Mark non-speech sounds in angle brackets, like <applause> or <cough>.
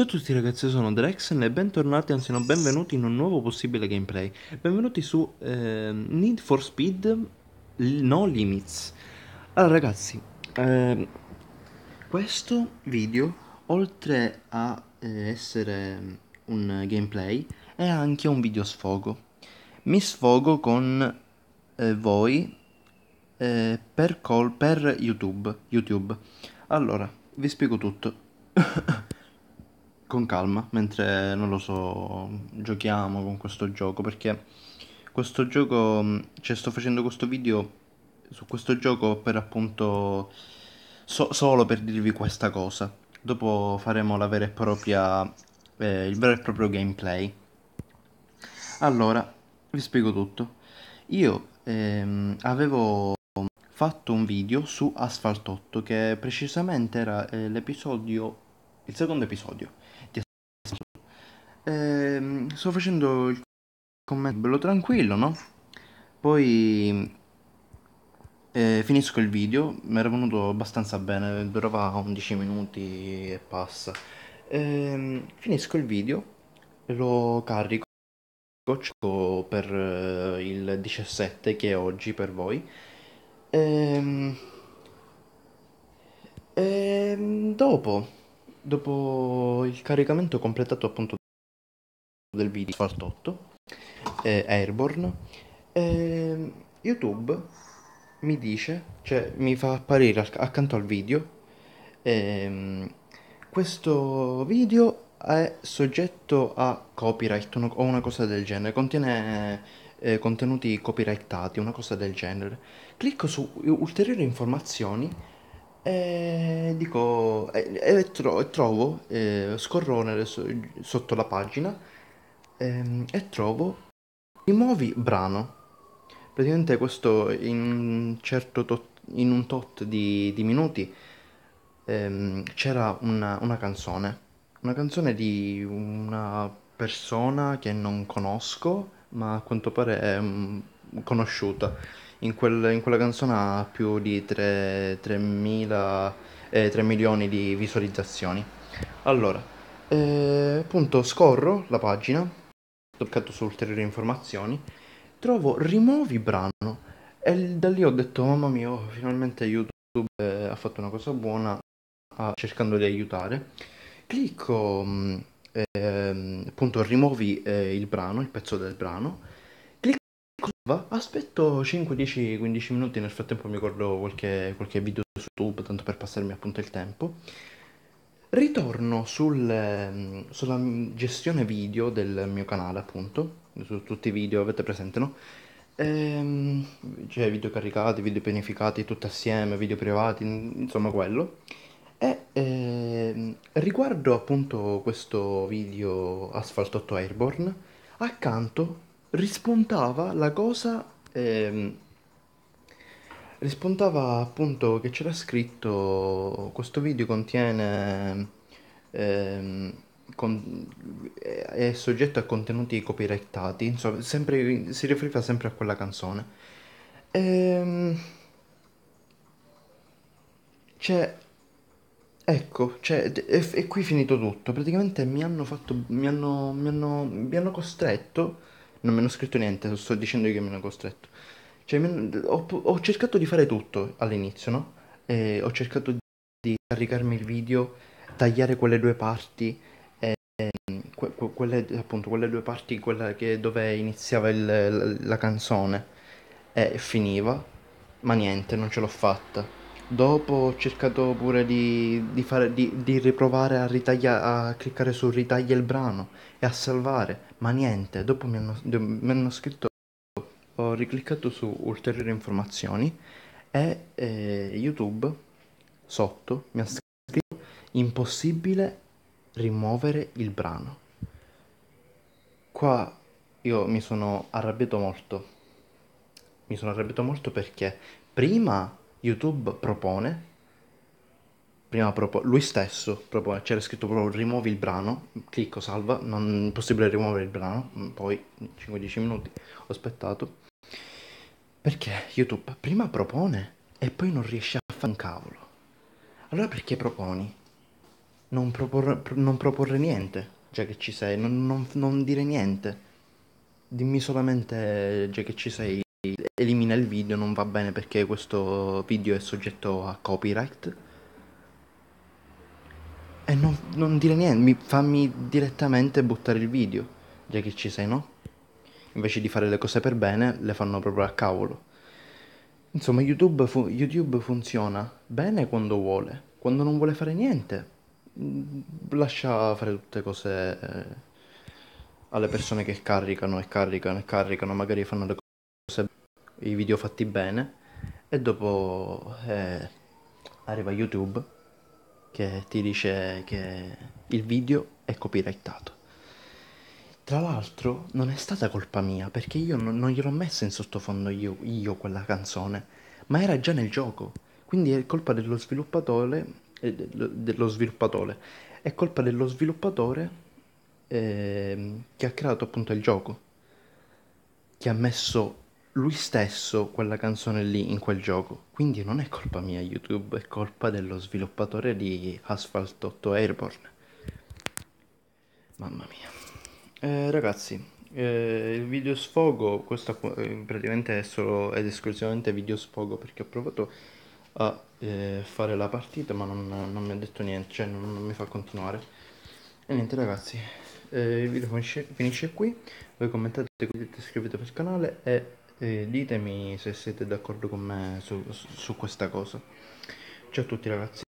Ciao a tutti ragazzi, io sono Drexen e bentornati, anzi no, benvenuti in un nuovo possibile gameplay. Benvenuti su eh, Need for Speed No Limits. Allora ragazzi, eh, questo video, oltre a eh, essere un gameplay, è anche un video sfogo. Mi sfogo con eh, voi eh, per, call, per YouTube. YouTube. Allora, vi spiego tutto. <laughs> con calma mentre, non lo so, giochiamo con questo gioco perché questo gioco, mm, cioè sto facendo questo video su questo gioco per appunto so- solo per dirvi questa cosa. Dopo faremo la vera e propria eh, il vero e proprio gameplay. Allora, vi spiego tutto. Io ehm, avevo fatto un video su Asphalt 8 che precisamente era eh, l'episodio il secondo episodio Ehm, sto facendo il commento bello tranquillo, no? Poi eh, finisco il video, mi era venuto abbastanza bene, durava 11 minuti e passa. Ehm, finisco il video, lo carico per eh, il 17 che è oggi per voi. Ehm, ehm, dopo, dopo il caricamento completato appunto del BD Asfaltotto, eh, Airborne, eh, YouTube mi dice, cioè mi fa apparire acc- accanto al video, ehm, questo video è soggetto a copyright o una cosa del genere, contiene eh, contenuti copyrightati, una cosa del genere. Clicco su ulteriori informazioni e dico, e, e tro- trovo eh, scorrone sotto la pagina ehm, e trovo i nuovi brano. Praticamente questo in, certo tot, in un tot di, di minuti ehm, c'era una, una canzone. Una canzone di una persona che non conosco, ma a quanto pare è mm, conosciuta. In, quel, in, quella canzone ha più di 3, 3, mila, eh, 3 milioni di visualizzazioni. Allora, eh, appunto scorro la pagina toccato su ulteriori informazioni, trovo rimuovi brano e da lì ho detto mamma mia, oh, finalmente YouTube eh, ha fatto una cosa buona ah, cercando di aiutare. Clicco eh, appunto rimuovi eh, il brano, il pezzo del brano, clicco aspetto 5, 10, 15 minuti, nel frattempo mi guardo qualche, qualche video su YouTube tanto per passarmi appunto il tempo Ritorno sul, ehm, sulla gestione video del mio canale, appunto, su tutti i video, avete presente, no? Ehm, cioè video caricati, video pianificati tutti assieme, video privati, insomma quello. E ehm, riguardo appunto questo video Asphalt 8 Airborne, accanto rispuntava la cosa ehm, Rispuntava appunto che c'era scritto questo video contiene ehm, con- è soggetto a contenuti copyrightati, insomma, sempre- si riferiva sempre a quella canzone. Ehm, cioè, ecco, cioè, e, e qui è finito tutto. Praticamente mi hanno fatto, mi hanno, mi hanno, mi hanno costretto, non mi hanno scritto niente, sto dicendo io che mi hanno costretto. Cioè, ho, ho, cercato di fare tutto all'inizio, no? E ho cercato di caricarmi il video, tagliare quelle due parti, eh, que, que, quelle, appunto, quelle due parti quella che, dove iniziava il, la, la, canzone e finiva, ma niente, non ce l'ho fatta. Dopo ho cercato pure di, di, fare, di, di riprovare a, ritaglia, a cliccare su ritaglia il brano e a salvare, ma niente, dopo mi hanno, mi hanno scritto ricliccato su ulteriori informazioni e eh, YouTube sotto mi ha scritto impossibile rimuovere il brano. Qua io mi sono arrabbiato molto. Mi sono arrabbiato molto perché prima YouTube propone prima propo- lui stesso propone, c'era scritto proprio rimuovi il brano, clicco salva, non è possibile rimuovere il brano, poi 5-10 minuti ho aspettato. Perché YouTube prima propone e poi non riesce a fare un cavolo. Allora perché proponi? Non, propor- non proporre niente, già che ci sei, non, non, non dire niente. Dimmi solamente, già che ci sei, elimina il video, non va bene perché questo video è soggetto a copyright. E non, non dire niente, mi, fammi direttamente buttare il video, già che ci sei, no? invece di fare le cose per bene, le fanno proprio a cavolo. Insomma, YouTube, fu- YouTube funziona bene quando vuole, quando non vuole fare niente, mm, lascia fare tutte cose eh, alle persone che caricano e caricano e caricano, magari fanno le cose, i video fatti bene e dopo eh, arriva YouTube che ti dice che il video è copyrightato. Tra l'altro non è stata colpa mia perché io non, non gliel'ho messa in sottofondo io, io quella canzone, ma era già nel gioco, quindi è colpa dello sviluppatore, eh, dello sviluppatore, è colpa dello sviluppatore eh, che ha creato appunto il gioco, che ha messo lui stesso quella canzone lì in quel gioco. Quindi non è colpa mia YouTube, è colpa dello sviluppatore di Asphalt 8 Airborne. Mamma mia. Eh, ragazzi, eh, il video sfogo, questo eh, praticamente è solo ed esclusivamente video sfogo perché ho provato a eh, fare la partita ma non, non, mi ha detto niente, cioè non, non mi fa continuare. E niente ragazzi, eh, il video finisce, finisce, qui, voi commentate, seguite, iscrivetevi al canale e ditemi se siete d'accordo con me su, su questa cosa. Ciao a tutti ragazzi.